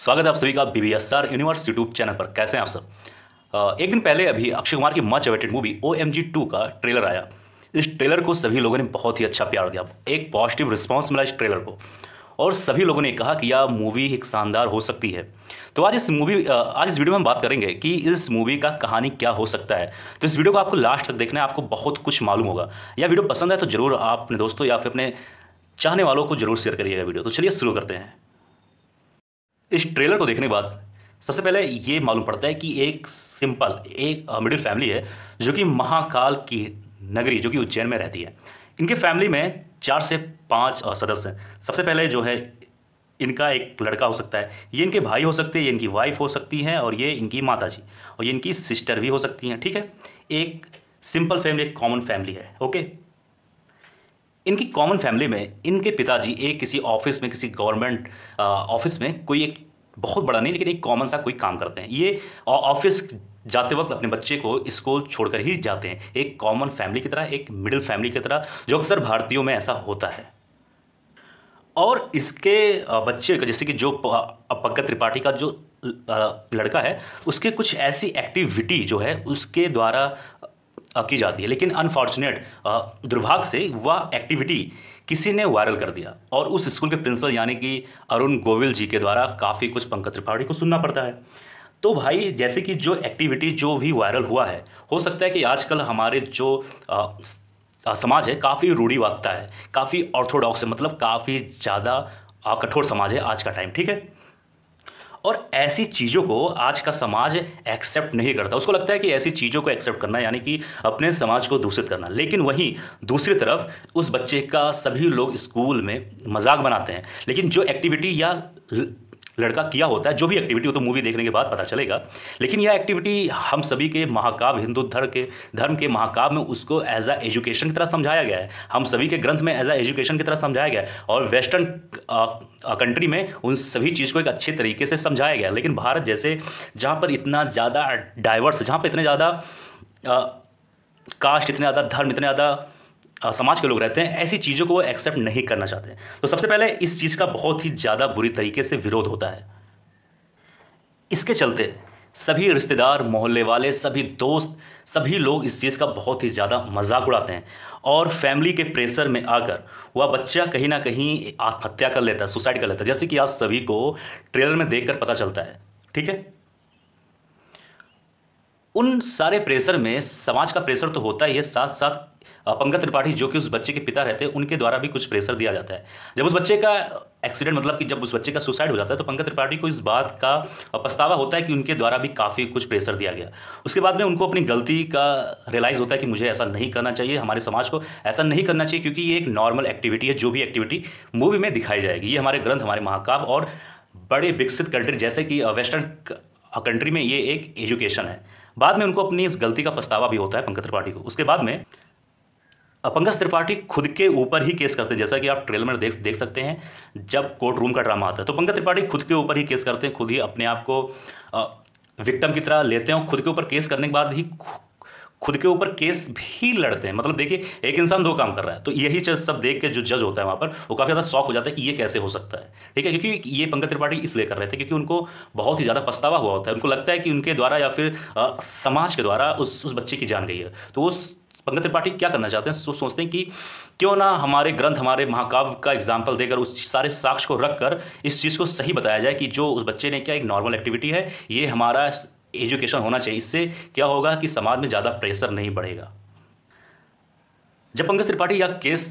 स्वागत है आप सभी का B B S R universe YouTube channel पर कैसे हैं आप सब एक दिन पहले अभी अक्षय कुमार की much awaited movie O M G two का ट्रेलर आया इस ट्रेलर को सभी लोगों ने बहुत ही अच्छा प्यार दिया एक पॉजिटिव रिस्पॉन्स मिला इस ट्रेलर को और सभी लोगों ने कहा कि यह मूवी एक शानदार हो सकती है तो आज इस मूवी आज इस वीडियो में हम बात करेंगे कि इस मूवी का कहानी क्या हो सकता है तो इस वीडियो को आपको लास्ट तक देखना है आपको बहुत कुछ मालूम होगा यह वीडियो पसंद है तो जरूर आप अपने दोस्तों या फिर अपने चाहने वालों को जरूर शेयर करिएगा वीडियो तो चलिए शुरू करते हैं इस ट्रेलर को देखने के बाद सबसे पहले ये मालूम पड़ता है कि एक सिंपल एक मिडिल फैमिली है जो कि महाकाल की नगरी जो कि उज्जैन में रहती है इनके फैमिली में चार से पाँच सदस्य हैं सबसे पहले जो है इनका एक लड़का हो सकता है ये इनके भाई हो सकते हैं ये इनकी वाइफ हो सकती हैं और ये इनकी माता जी और ये इनकी सिस्टर भी हो सकती हैं ठीक है एक सिंपल फैमिली एक कॉमन फैमिली है ओके इनकी कॉमन फैमिली में इनके पिताजी एक किसी ऑफिस में किसी गवर्नमेंट ऑफिस में कोई एक बहुत बड़ा नहीं लेकिन एक कॉमन सा कोई काम करते हैं ये ऑफिस जाते वक्त अपने बच्चे को स्कूल छोड़कर ही जाते हैं एक कॉमन फैमिली की तरह एक मिडिल फैमिली की तरह जो अक्सर भारतीयों में ऐसा होता है और इसके बच्चे का जैसे कि जो पंकज त्रिपाठी का जो लड़का है उसके कुछ ऐसी एक्टिविटी जो है उसके द्वारा की जाती है लेकिन अनफॉर्चुनेट दुर्भाग्य से वह एक्टिविटी किसी ने वायरल कर दिया और उस स्कूल के प्रिंसिपल यानी कि अरुण गोविल जी के द्वारा काफ़ी कुछ पंकज त्रिपाठी को सुनना पड़ता है तो भाई जैसे कि जो एक्टिविटी जो भी वायरल हुआ है हो सकता है कि आजकल हमारे जो आ, समाज है काफ़ी रूढ़ीवादता है काफ़ी ऑर्थोडॉक्स है मतलब काफ़ी ज़्यादा कठोर समाज है आज का टाइम ठीक है और ऐसी चीज़ों को आज का समाज एक्सेप्ट नहीं करता उसको लगता है कि ऐसी चीज़ों को एक्सेप्ट करना यानी कि अपने समाज को दूषित करना लेकिन वहीं दूसरी तरफ उस बच्चे का सभी लोग स्कूल में मजाक बनाते हैं लेकिन जो एक्टिविटी या लड़का किया होता है जो भी एक्टिविटी हो तो मूवी देखने के बाद पता चलेगा लेकिन यह एक्टिविटी हम सभी के महाकाव्य हिंदू धर्म के धर्म के महाकाव्य में उसको एज अ एजुकेशन की तरह समझाया गया है हम सभी के ग्रंथ में एज अ एजुकेशन की तरह समझाया गया है और वेस्टर्न कंट्री में उन सभी चीज़ को एक अच्छे तरीके से समझाया गया लेकिन भारत जैसे जहाँ पर इतना ज़्यादा डाइवर्स जहाँ पर इतने ज़्यादा कास्ट इतने ज़्यादा धर्म इतने ज़्यादा समाज के लोग रहते हैं ऐसी चीज़ों को वो एक्सेप्ट नहीं करना चाहते तो सबसे पहले इस चीज़ का बहुत ही ज़्यादा बुरी तरीके से विरोध होता है इसके चलते सभी रिश्तेदार मोहल्ले वाले सभी दोस्त सभी लोग इस चीज़ का बहुत ही ज़्यादा मजाक उड़ाते हैं और फैमिली के प्रेशर में आकर वह बच्चा कहीं ना कहीं आत्महत्या कर लेता है सुसाइड कर लेता है जैसे कि आप सभी को ट्रेलर में देखकर पता चलता है ठीक है उन सारे प्रेशर में समाज का प्रेशर तो होता ही है साथ साथ पंकज त्रिपाठी जो कि उस बच्चे के पिता रहते हैं उनके द्वारा भी कुछ प्रेशर दिया जाता है जब उस बच्चे का एक्सीडेंट मतलब कि जब उस बच्चे का सुसाइड हो जाता है तो पंकज त्रिपाठी को इस बात का पछतावा होता है कि उनके द्वारा भी काफ़ी कुछ प्रेशर दिया गया उसके बाद में उनको अपनी गलती का रियलाइज़ होता है कि मुझे ऐसा नहीं करना चाहिए हमारे समाज को ऐसा नहीं करना चाहिए क्योंकि ये एक नॉर्मल एक्टिविटी है जो भी एक्टिविटी मूवी में दिखाई जाएगी ये हमारे ग्रंथ हमारे महाकाव्य और बड़े विकसित कंट्री जैसे कि वेस्टर्न कंट्री में ये एक एजुकेशन है बाद में उनको अपनी इस गलती का पछतावा भी होता है पंकज त्रिपाठी को उसके बाद में पंकज त्रिपाठी खुद के ऊपर ही केस करते हैं जैसा कि आप ट्रेलर में देख देख सकते हैं जब कोर्ट रूम का ड्रामा आता है तो पंकज त्रिपाठी खुद के ऊपर ही केस करते हैं खुद ही अपने आप को विक्टम की तरह लेते हैं और खुद के ऊपर केस करने के बाद ही खुद के ऊपर केस भी लड़ते हैं मतलब देखिए एक इंसान दो काम कर रहा है तो यही चीज सब देख के जो जज होता है वहाँ पर वो काफ़ी ज़्यादा शौक हो जाता है कि ये कैसे हो सकता है ठीक है क्योंकि ये पंकज त्रिपाठी इसलिए कर रहे थे क्योंकि उनको बहुत ही ज़्यादा पछतावा हुआ होता है उनको लगता है कि उनके द्वारा या फिर आ, समाज के द्वारा उस उस बच्चे की जान गई है तो उस पंकज त्रिपाठी क्या करना चाहते हैं सो, सोचते हैं कि क्यों ना हमारे ग्रंथ हमारे महाकाव्य का एग्जाम्पल देकर उस सारे साक्ष को रखकर इस चीज़ को सही बताया जाए कि जो उस बच्चे ने क्या एक नॉर्मल एक्टिविटी है ये हमारा एजुकेशन होना चाहिए इससे क्या होगा कि समाज में ज़्यादा प्रेशर नहीं बढ़ेगा जब पंकज त्रिपाठी यह केस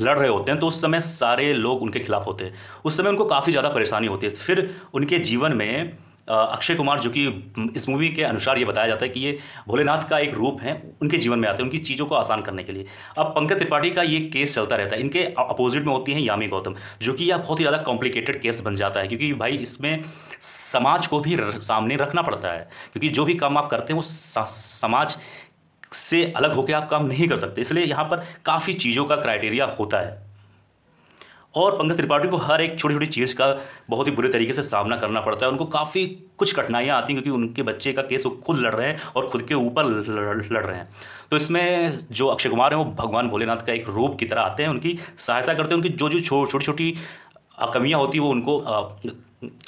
लड़ रहे होते हैं तो उस समय सारे लोग उनके खिलाफ होते हैं उस समय उनको काफ़ी ज़्यादा परेशानी होती है फिर उनके जीवन में अक्षय कुमार जो कि इस मूवी के अनुसार ये बताया जाता है कि ये भोलेनाथ का एक रूप है उनके जीवन में आते हैं उनकी चीज़ों को आसान करने के लिए अब पंकज त्रिपाठी का ये केस चलता रहता है इनके अपोजिट में होती हैं यामी गौतम जो कि यह बहुत ही ज़्यादा कॉम्प्लिकेटेड केस बन जाता है क्योंकि भाई इसमें समाज को भी सामने रखना पड़ता है क्योंकि जो भी काम आप करते हैं वो समाज से अलग होकर आप काम नहीं कर सकते इसलिए यहाँ पर काफ़ी चीज़ों का क्राइटेरिया होता है और पंकज त्रिपाठी को हर एक छोटी छोटी चीज़ का बहुत ही बुरे तरीके से सामना करना पड़ता है उनको काफ़ी कुछ कठिनाइयाँ आती हैं क्योंकि उनके बच्चे का केस वो खुद लड़ रहे हैं और खुद के ऊपर लड़ रहे हैं तो इसमें जो अक्षय कुमार हैं वो भगवान भोलेनाथ का एक रूप की तरह आते हैं उनकी सहायता करते हैं उनकी जो जो छोटी छोटी कमियाँ होती हैं वो उनको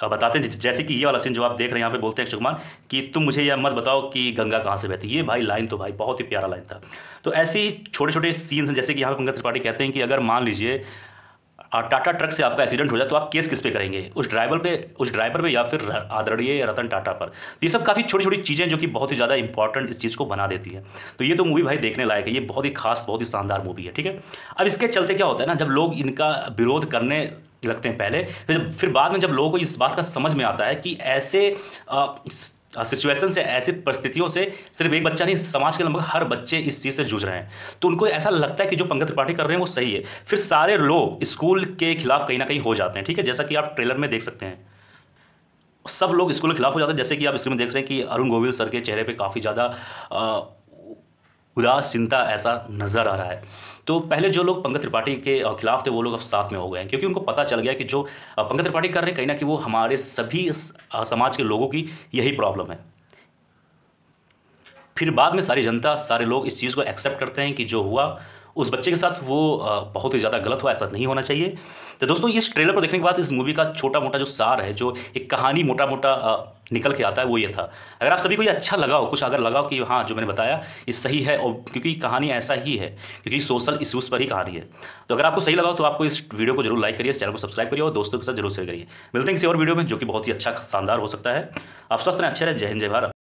बताते हैं जैसे कि ये वाला सीन जो आप देख रहे हैं यहाँ पे बोलते हैं अक्षय कुमार कि तुम मुझे यह मत बताओ कि गंगा कहाँ से बहती ये भाई लाइन तो भाई बहुत ही प्यारा लाइन था तो ऐसे ही छोटे छोटे सीन्स हैं जैसे कि यहाँ पे पंकज त्रिपाठी कहते हैं कि अगर मान लीजिए टाटा ट्रक से आपका एक्सीडेंट हो जाए तो आप केस किस पे करेंगे उस ड्राइवर पे उस ड्राइवर पे या फिर आदरणीय रतन टाटा पर तो ये सब काफ़ी छोटी छोटी चीज़ें जो कि बहुत ही ज़्यादा इंपॉर्टेंट इस चीज़ को बना देती है तो ये तो मूवी भाई देखने लायक है ये बहुत ही खास बहुत ही शानदार मूवी है ठीक है अब इसके चलते क्या होता है ना जब लोग इनका विरोध करने लगते हैं पहले फिर फिर बाद में जब लोगों को इस बात का समझ में आता है कि ऐसे आ, सिचुएशन से ऐसी परिस्थितियों से सिर्फ एक बच्चा नहीं समाज के लगभग हर बच्चे इस चीज़ से जूझ रहे हैं तो उनको ऐसा लगता है कि जो पंकज त्रिपाठी कर रहे हैं वो सही है फिर सारे लोग स्कूल के खिलाफ कहीं ना कहीं हो जाते हैं ठीक है जैसा कि आप ट्रेलर में देख सकते हैं सब लोग स्कूल के खिलाफ हो जाते हैं जैसे कि आप स्क्रीन में देख रहे हैं कि अरुण गोविल सर के चेहरे पर काफ़ी ज़्यादा उदासीनता ऐसा नज़र आ रहा है तो पहले जो लोग पंकज त्रिपाठी के खिलाफ थे वो लोग अब साथ में हो गए हैं क्योंकि उनको पता चल गया कि जो पंकज त्रिपाठी कर रहे हैं कहीं ना कहीं वो हमारे सभी समाज के लोगों की यही प्रॉब्लम है फिर बाद में सारी जनता सारे लोग इस चीज़ को एक्सेप्ट करते हैं कि जो हुआ उस बच्चे के साथ वो बहुत ही ज़्यादा गलत हुआ ऐसा नहीं होना चाहिए तो दोस्तों इस ट्रेलर को देखने के बाद इस मूवी का छोटा मोटा जो सार है जो एक कहानी मोटा मोटा निकल के आता है वो ये था अगर आप सभी को ये अच्छा लगा हो कुछ अगर लगा हो कि हाँ जो मैंने बताया ये सही है और क्योंकि कहानी ऐसा ही है क्योंकि सोशल इश्यूज़ पर ही कहानी है तो अगर आपको सही लगा हो तो आपको इस वीडियो को जरूर लाइक करिए चैनल को सब्सक्राइब करिए और दोस्तों के साथ जरूर शेयर करिए मिलते हैं किसी और वीडियो में जो कि बहुत ही अच्छा शानदार हो सकता है आप स्वस्थ रहें अच्छे रहे जय हिंद जय भारत